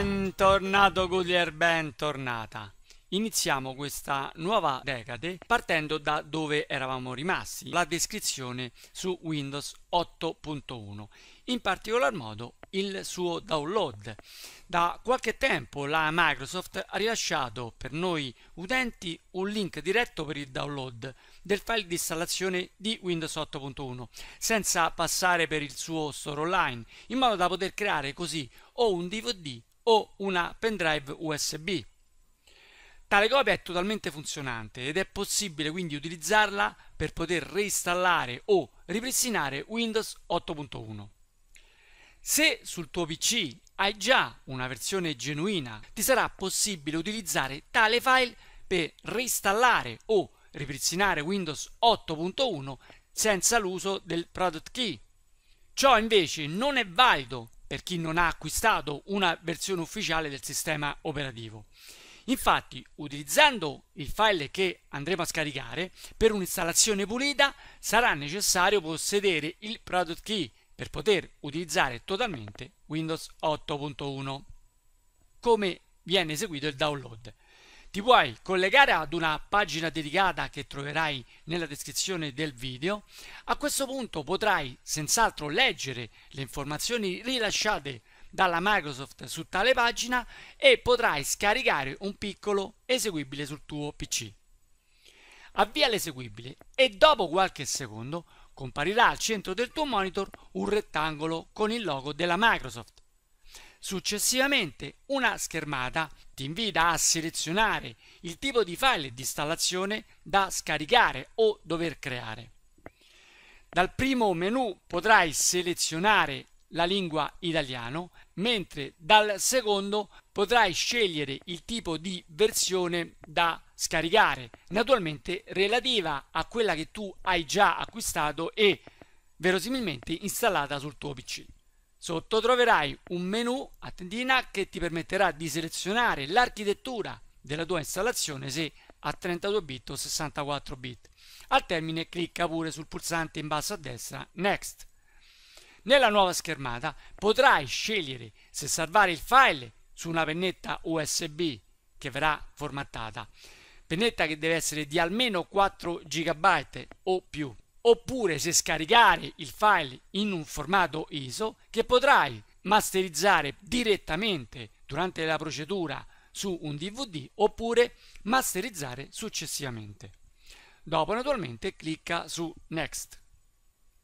Bentornato Goodyear, bentornata! Iniziamo questa nuova decade partendo da dove eravamo rimasti, la descrizione su Windows 8.1, in particolar modo il suo download. Da qualche tempo la Microsoft ha rilasciato per noi utenti un link diretto per il download del file di installazione di Windows 8.1 senza passare per il suo store online in modo da poter creare così o un DVD o una pendrive USB. Tale copia è totalmente funzionante ed è possibile quindi utilizzarla per poter reinstallare o ripristinare Windows 8.1. Se sul tuo PC hai già una versione genuina, ti sarà possibile utilizzare tale file per reinstallare o ripristinare Windows 8.1 senza l'uso del product key. Ciò invece non è valido per chi non ha acquistato una versione ufficiale del sistema operativo. Infatti, utilizzando il file che andremo a scaricare, per un'installazione pulita sarà necessario possedere il product key per poter utilizzare totalmente Windows 8.1. Come viene eseguito il download? Ti puoi collegare ad una pagina dedicata che troverai nella descrizione del video. A questo punto potrai senz'altro leggere le informazioni rilasciate dalla Microsoft su tale pagina e potrai scaricare un piccolo eseguibile sul tuo PC. Avvia l'eseguibile e dopo qualche secondo comparirà al centro del tuo monitor un rettangolo con il logo della Microsoft. Successivamente una schermata ti invita a selezionare il tipo di file di installazione da scaricare o dover creare. Dal primo menu potrai selezionare la lingua italiano, mentre dal secondo potrai scegliere il tipo di versione da scaricare, naturalmente relativa a quella che tu hai già acquistato e verosimilmente installata sul tuo PC. Sotto troverai un menu a tendina che ti permetterà di selezionare l'architettura della tua installazione se a 32 bit o 64 bit. Al termine clicca pure sul pulsante in basso a destra Next. Nella nuova schermata potrai scegliere se salvare il file su una pennetta USB che verrà formattata, pennetta che deve essere di almeno 4 GB o più oppure se scaricare il file in un formato ISO che potrai masterizzare direttamente durante la procedura su un DVD oppure masterizzare successivamente. Dopo naturalmente clicca su Next.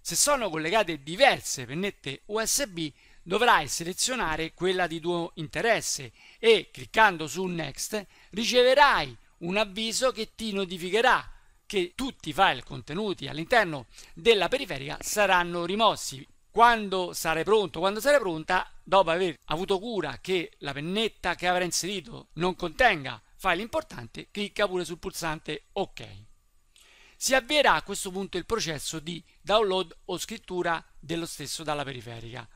Se sono collegate diverse pennette USB dovrai selezionare quella di tuo interesse e cliccando su Next riceverai un avviso che ti notificherà che tutti i file contenuti all'interno della periferica saranno rimossi. Quando sarai pronto, quando sarai pronta, dopo aver avuto cura che la pennetta che avrai inserito non contenga file importanti, clicca pure sul pulsante OK. Si avvierà a questo punto il processo di download o scrittura dello stesso dalla periferica.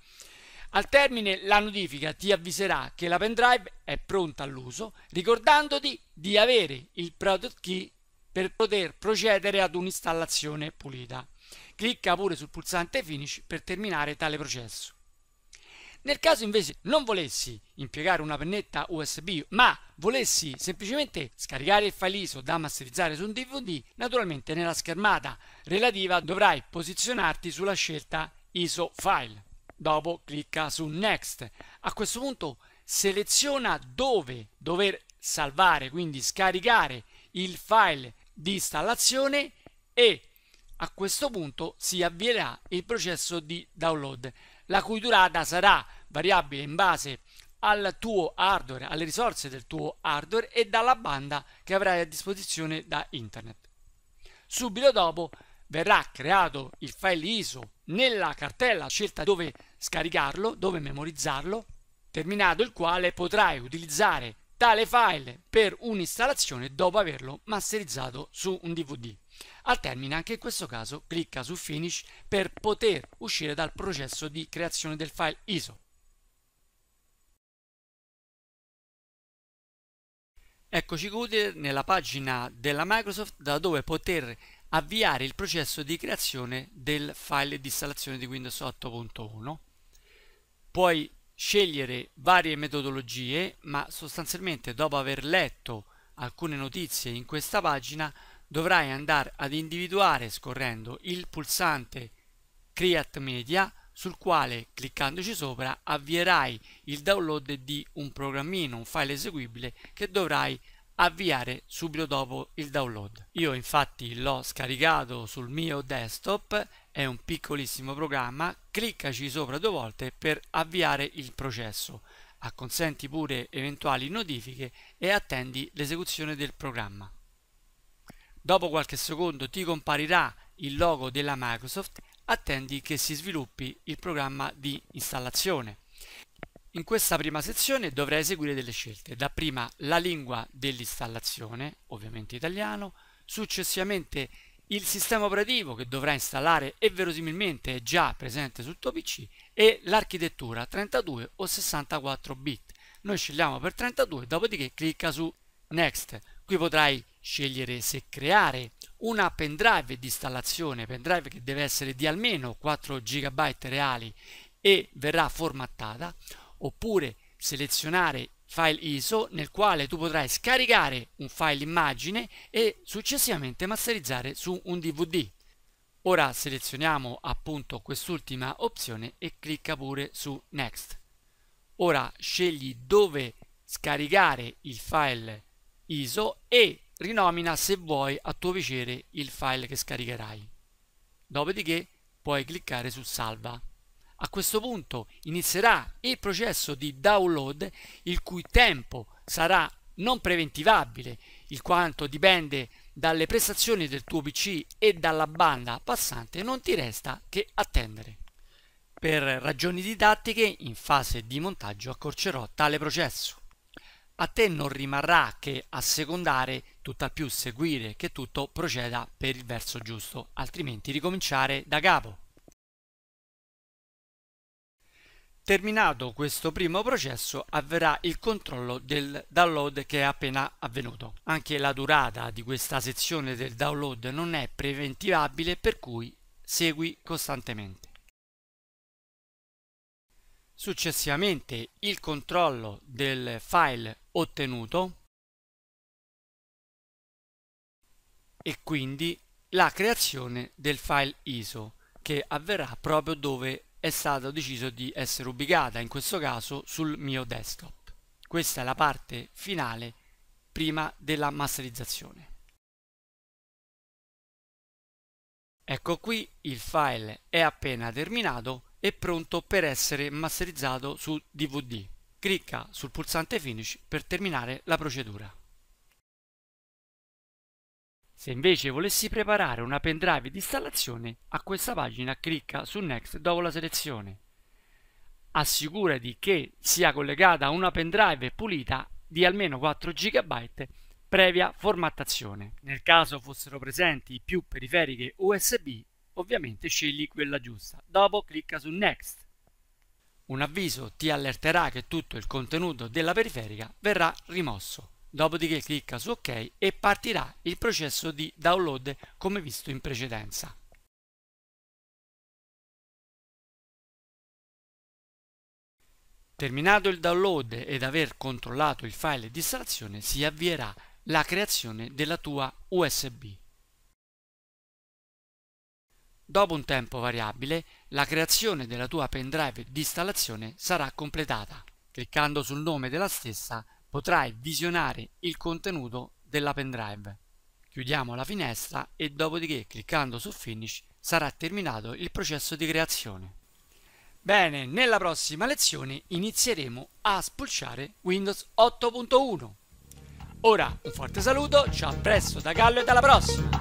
Al termine la notifica ti avviserà che la pendrive è pronta all'uso, ricordandoti di avere il product key per poter procedere ad un'installazione pulita. Clicca pure sul pulsante Finish per terminare tale processo. Nel caso invece non volessi impiegare una pennetta USB, ma volessi semplicemente scaricare il file ISO da masterizzare su un DVD, naturalmente nella schermata relativa dovrai posizionarti sulla scelta ISO file. Dopo clicca su Next. A questo punto seleziona dove dover salvare, quindi scaricare il file di installazione e a questo punto si avvierà il processo di download, la cui durata sarà variabile in base al tuo hardware, alle risorse del tuo hardware e dalla banda che avrai a disposizione da internet. Subito dopo verrà creato il file ISO nella cartella scelta dove scaricarlo, dove memorizzarlo, terminato il quale potrai utilizzare tale file per un'installazione dopo averlo masterizzato su un DVD. Al termine, anche in questo caso, clicca su Finish per poter uscire dal processo di creazione del file ISO. Eccoci Cooter nella pagina della Microsoft da dove poter avviare il processo di creazione del file di installazione di Windows 8.1. Puoi scegliere varie metodologie, ma sostanzialmente dopo aver letto alcune notizie in questa pagina dovrai andare ad individuare scorrendo il pulsante Create Media sul quale cliccandoci sopra avvierai il download di un programmino, un file eseguibile che dovrai avviare subito dopo il download. Io infatti l'ho scaricato sul mio desktop, è un piccolissimo programma, cliccaci sopra due volte per avviare il processo. Acconsenti pure eventuali notifiche e attendi l'esecuzione del programma. Dopo qualche secondo ti comparirà il logo della Microsoft, attendi che si sviluppi il programma di installazione. In questa prima sezione dovrai eseguire delle scelte. Dapprima la lingua dell'installazione, ovviamente italiano, successivamente il sistema operativo che dovrai installare e verosimilmente è già presente sul tuo PC e l'architettura 32 o 64 bit. Noi scegliamo per 32, dopodiché clicca su Next. Qui potrai scegliere se creare una pendrive di installazione, pendrive che deve essere di almeno 4 GB reali e verrà formattata oppure selezionare file ISO nel quale tu potrai scaricare un file immagine e successivamente masterizzare su un DVD. Ora selezioniamo appunto quest'ultima opzione e clicca pure su Next. Ora scegli dove scaricare il file ISO e rinomina se vuoi a tuo piacere il file che scaricherai. Dopodiché puoi cliccare su Salva. A questo punto inizierà il processo di download il cui tempo sarà non preventivabile, il quanto dipende dalle prestazioni del tuo PC e dalla banda passante non ti resta che attendere. Per ragioni didattiche, in fase di montaggio accorcerò tale processo. A te non rimarrà che assecondare, tutt'al più seguire che tutto proceda per il verso giusto, altrimenti ricominciare da capo. Terminato questo primo processo avverrà il controllo del download che è appena avvenuto. Anche la durata di questa sezione del download non è preventivabile per cui segui costantemente. Successivamente il controllo del file ottenuto e quindi la creazione del file ISO che avverrà proprio dove è stato deciso di essere ubicata in questo caso sul mio desktop. Questa è la parte finale prima della masterizzazione. Ecco qui il file è appena terminato e pronto per essere masterizzato su DVD. Clicca sul pulsante Finish per terminare la procedura. Se invece volessi preparare una pendrive di installazione, a questa pagina clicca su Next dopo la selezione. Assicurati che sia collegata a una pendrive pulita di almeno 4 GB previa formattazione. Nel caso fossero presenti più periferiche USB, ovviamente scegli quella giusta. Dopo clicca su Next. Un avviso ti allerterà che tutto il contenuto della periferica verrà rimosso dopodiché clicca su ok e partirà il processo di download come visto in precedenza. Terminato il download ed aver controllato il file di installazione si avvierà la creazione della tua USB. Dopo un tempo variabile, la creazione della tua pendrive di installazione sarà completata. Cliccando sul nome della stessa potrai visionare il contenuto della pendrive. Chiudiamo la finestra e dopodiché cliccando su Finish sarà terminato il processo di creazione. Bene, nella prossima lezione inizieremo a spulciare Windows 8.1. Ora un forte saluto, ciao a presto da Gallo e alla prossima!